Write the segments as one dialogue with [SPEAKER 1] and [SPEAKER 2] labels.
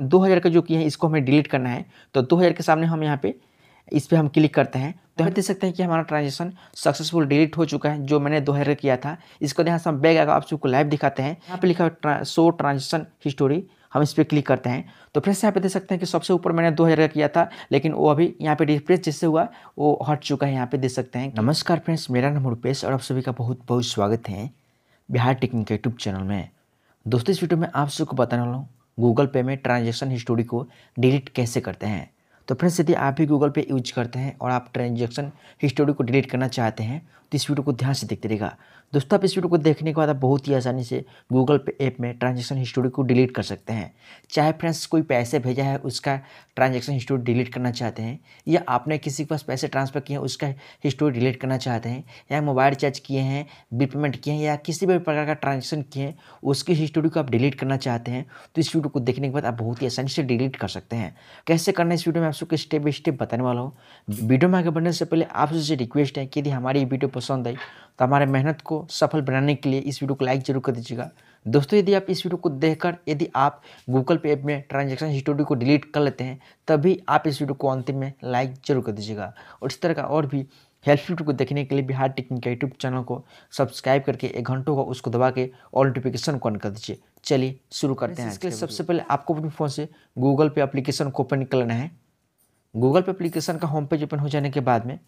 [SPEAKER 1] दो हज़ार का जो किए हैं इसको हमें डिलीट करना है तो दो हज़ार के सामने हम यहाँ पे इस पर हम क्लिक करते हैं तो हम देख सकते हैं कि हमारा ट्रांजेक्शन सक्सेसफुल डिलीट हो चुका है जो मैंने दो हज़ार किया था इसको ध्यान से हम बैग आकर आप सबको लाइव दिखाते हैं यहाँ पे लिखा हुआ शो ट्रांजेक्शन हिस्टोरी हम इस पर क्लिक करते हैं तो फ्रेंड्स यहाँ पे देख सकते हैं कि सबसे ऊपर मैंने दो हज़ार का किया था लेकिन वो अभी यहाँ पे रिफ्रेश जिससे हुआ वो हट चुका है यहाँ पे देख सकते हैं नमस्कार फ्रेंड्स मेरा नाम रूपेश और आप सभी का बहुत बहुत स्वागत है बिहार टेक्निक यूट्यूब चैनल में दोस्तों इस वीडियो में आप सबको बताने वाला हूँ गूगल पे में ट्रांजेक्शन हिस्टोरी को डिलीट कैसे करते हैं तो फ्रेंड्स यदि आप भी गूगल पे यूज करते हैं और आप ट्रांजेक्शन हिस्टोरी को डिलीट करना चाहते हैं तो इस वीडियो को ध्यान से देखते रहेगा दोस्तों आप इस वीडियो को देखने के बाद आप बहुत ही आसानी से गूगल पे ऐप में ट्रांजेक्शन हिस्टोरी को डिलीट कर सकते हैं चाहे फ्रेंड्स कोई पैसे भेजा है उसका ट्रांजेक्शन हिस्टोरी डिलीट करना चाहते हैं या आपने किसी के पास पैसे ट्रांसफ़र किए हैं उसका हिस्टोरी डिलीट करना चाहते हैं या मोबाइल रिचार्ज किए हैं बिल पेमेंट किए हैं या किसी भी प्रकार का ट्रांजेक्शन किए हैं उसकी हिस्टोरी को आप डिलीट करना चाहते हैं तो इस वीडियो को देखने के बाद आप बहुत ही आसानी से डिलीट कर सकते हैं कैसे करना इस वीडियो में ट्रांसफर स्टेप बाई स्टेप बताने वाला हूँ वीडियो में आगे बढ़ने से पहले आपसे से रिक्वेस्ट है कि यदि हमारी ये वीडियो पसंद आई तो हमारे मेहनत को सफल बनाने के लिए इस वीडियो को लाइक जरूर कर दीजिएगा दोस्तों यदि आप इस वीडियो को देखकर यदि आप गूगल पे ऐप में ट्रांजैक्शन हिस्टोरी को डिलीट कर लेते हैं तभी आप इस वीडियो को अंतिम में लाइक जरूर कर दीजिएगा और इस तरह का और भी हेल्प वीडियो को देखने के लिए बिहार टेक्निक का यूट्यूब चैनल को सब्सक्राइब करके एक घंटों का उसको दबा के ऑल नोटिफिकेशन को ऑन कर दीजिए चलिए शुरू करते हैं इसके लिए सबसे पहले आपको अपने फ़ोन से गूगल पे अप्लीकेशन को ओपन कर लेना है गूगल पे एप्लीकेशन का होम पेज ओपन हो जाने के बाद में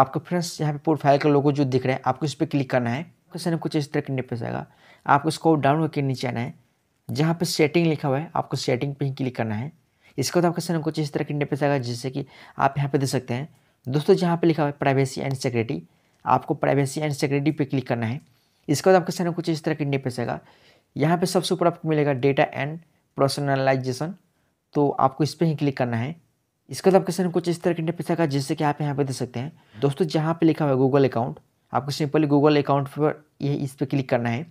[SPEAKER 1] आपको फ्रेंड्स यहाँ पे प्रोफाइल का लोगो जो दिख रहा है आपको इस पर क्लिक करना है क्वेश्चन कुछ इस तरह के इंटरफेस आएगा आपको इसको डाउन होकर नीचे आना है जहाँ पे सेटिंग लिखा हुआ है आपको सेटिंग पे ही क्लिक करना है इसके बाद आपका क्वेश्चन कुछ इस तरह के इंटरफेस आएगा जैसे कि आप यहाँ पर दे सकते हैं दोस्तों जहाँ पर लिखा हुआ है प्राइवेसी एंड सिक्योरिटी आपको प्राइवेसी एंड सिक्योरिटी पर क्लिक करना है इसके बाद आपका क्वेश्चन कुछ इस तरह के इंटरफेस आएगा यहाँ पर सबसे ऊपर आपको मिलेगा डेटा एंड पर्सनलाइजेशन तो आपको इस पर ही क्लिक करना है इसका मतलब तो आपके कुछ इस तरह के इंटरफेस का जैसे कि आप यहाँ पे देख सकते हैं दोस्तों जहाँ पे लिखा हुआ है गूगल अकाउंट आपको सिंपली गूगल अकाउंट पर ये इस पर क्लिक करना है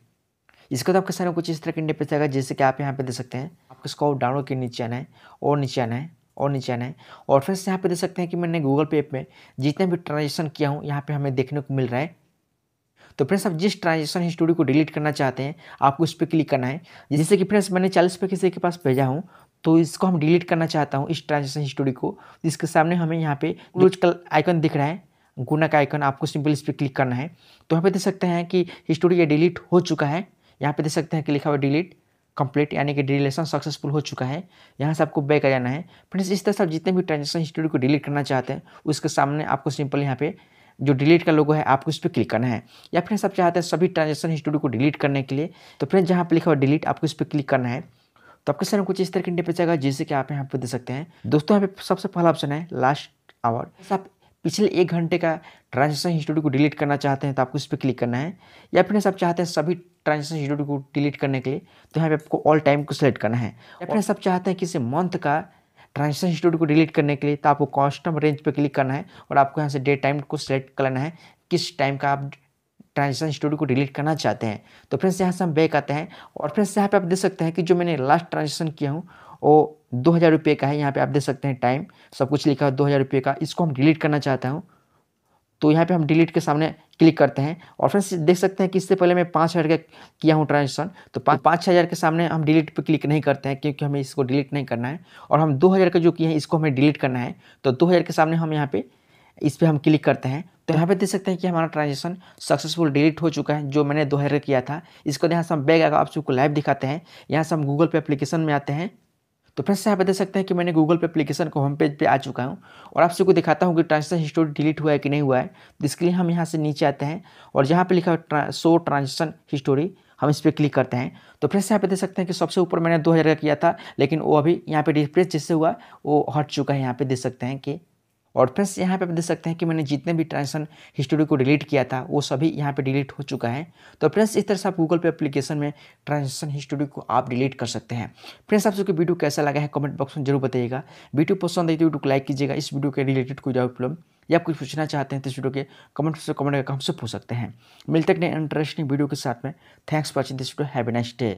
[SPEAKER 1] इसका तो आपके सामने कुछ इस तरह के इंटरफेस का जैसे कि आप यहाँ पे देख सकते हैं आपको इसको डाउनलोड के नीचे आना है और नीचे आना है और नीचे आना है और फ्रेंड्स यहाँ पे देख सकते हैं कि मैंने गूगल पे ऐप में जितने भी ट्रांजेक्शन किया हूँ यहाँ पे हमें देखने को मिल रहा है तो फ्रेंड्स आप जिस ट्रांजेक्शन हिस्टोरी को डिलीट करना चाहते हैं आपको उस पर क्लिक करना है जैसे कि फ्रेंड्स मैंने चालीस रुपये किसी के पास भेजा हूँ तो इसको हम डिलीट करना चाहता हूँ इस ट्रांजेक्शन हिस्टोरी को इसके सामने हमें यहाँ पे रोज का आइकन दिख रहा है गुना का आइकन आपको सिंपल इस पर क्लिक करना है तो यहाँ पे देख सकते हैं कि हिस्टोरी ये डिलीट हो चुका है यहाँ पे देख सकते हैं कि लिखा हुआ डिलीट कंप्लीट यानी कि डिलीशन सक्सेसफुल हो चुका है यहाँ से आपको बैक आ जाना है फ्रेंड्स इस तरह से आप जितने भी ट्रांजेक्शन हिस्ट्री को डिलीट करना चाहते हैं उसके सामने आपको सिंपल यहाँ पे जो डिलीट का लोगो है आपको इस पर क्लिक करना है या फ्रेंड्स आप चाहते हैं सभी ट्रांजेक्शन हिस्ट्री को डिलीट करने के लिए तो फ्रेंड्स जहाँ पर लिखा हुआ डिलीट आपको इस पर क्लिक करना है तो आपका क्वेश्चन कुछ इस तरह की इंटरप्रेट आएगा जैसे कि आप यहाँ पे दे सकते हैं दोस्तों यहाँ पे सबसे पहला ऑप्शन है लास्ट आवर आप पिछले एक घंटे का ट्रांजेक्शन हिस्ट्री को डिलीट करना चाहते हैं तो आपको इस पर क्लिक करना है या फिर आप चाहते हैं सभी ट्रांजेक्शन हिस्ट्री को डिलीट करने के लिए तो यहाँ पे आपको ऑल टाइम को सिलेक्ट करना है या फिर आप चाहते हैं किसी मंथ का ट्रांजेक्शन हिस्ट्री को डिलीट करने के लिए तो आपको कॉस्टम रेंज पर क्लिक करना है और आपको यहाँ से डे टाइम को सिलेक्ट करना है किस टाइम का आप ट्रांजेक्शन स्टोरी को डिलीट करना चाहते हैं तो फ्रेंड्स यहाँ से हम बैक आते हैं और फ्रेंड्स यहाँ पे आप देख सकते हैं कि जो मैंने लास्ट ट्रांजेक्शन किया हूँ वो दो हज़ार रुपये का है यहाँ पे आप देख सकते हैं टाइम सब कुछ लिखा है दो हज़ार रुपये का इसको हम डिलीट करना चाहता हूँ तो यहाँ पे हम डिलीट के सामने क्लिक करते हैं और फ्रेंड्स देख सकते हैं कि इससे पहले मैं पाँच हज़ार का किया हूँ ट्रांजेक्शन तो पाँच पाँच हज़ार के सामने हम डिलीट पे क्लिक नहीं करते हैं क्योंकि हमें इसको डिलीट नहीं करना है और हम दो हज़ार का जो किए हैं इसको हमें डिलीट करना है तो दो हज़ार के सामने हम यहाँ पर इस पर हम क्लिक करते हैं तो यहाँ पे देख सकते हैं कि हमारा ट्रांजेक्शन सक्सेसफुल डिलीट हो चुका है जो मैंने दो हजार किया था इसको यहाँ से हम बैग आकर आप सबको लाइव दिखाते हैं यहाँ से हम गूगल पे एप्लीकेशन में आते हैं तो फ्रेंड्स यहाँ पे देख सकते हैं कि मैंने गूगल पे एप्लीकेशन को होम पेज पर आ चुका हूँ और आप सबको दिखाता हूँ कि ट्रांजेक्शन हिस्ट्री डिलीट हुआ है कि नहीं हुआ है तो इसके लिए हम यहाँ से नीचे आते हैं और जहाँ पर लिखा है शो ट्रांजेक्शन हिस्टोरी हम इस पर क्लिक करते हैं तो फ्रेंड्स यहाँ पे देख सकते हैं कि सबसे ऊपर मैंने दो हज़ार किया था लेकिन वो अभी यहाँ पे रिफ्रेश जिससे हुआ वो हट चुका है यहाँ पे देख सकते हैं कि और फ्रेंड्स यहाँ पे आप देख सकते हैं कि मैंने जितने भी ट्रांजेक्शन हिस्ट्री को डिलीट किया था वो सभी यहाँ पे डिलीट हो चुका है तो फ्रेंड्स इस तरह से आप गूगल पे एप्लीकेशन में ट्रांजेक्शन हिस्ट्री को आप डिलीट कर सकते हैं फ्रेंड्स आप सबको वीडियो कैसा लगा है कमेंट बॉक्स में जरूर बताइएगा वीडियो पसंद आई तो वीडियो को लाइक कीजिएगा इस वीडियो के रिलेटेड कोई डाउट प्रॉब्लम या कुछ पूछना चाहते हैं तो इस वीडियो के कमेंट में कमेंट करके हमसे पूछ सकते हैं मिलते हैं इंटरेस्टिंग वीडियो के साथ में thanks for watching this video have nice day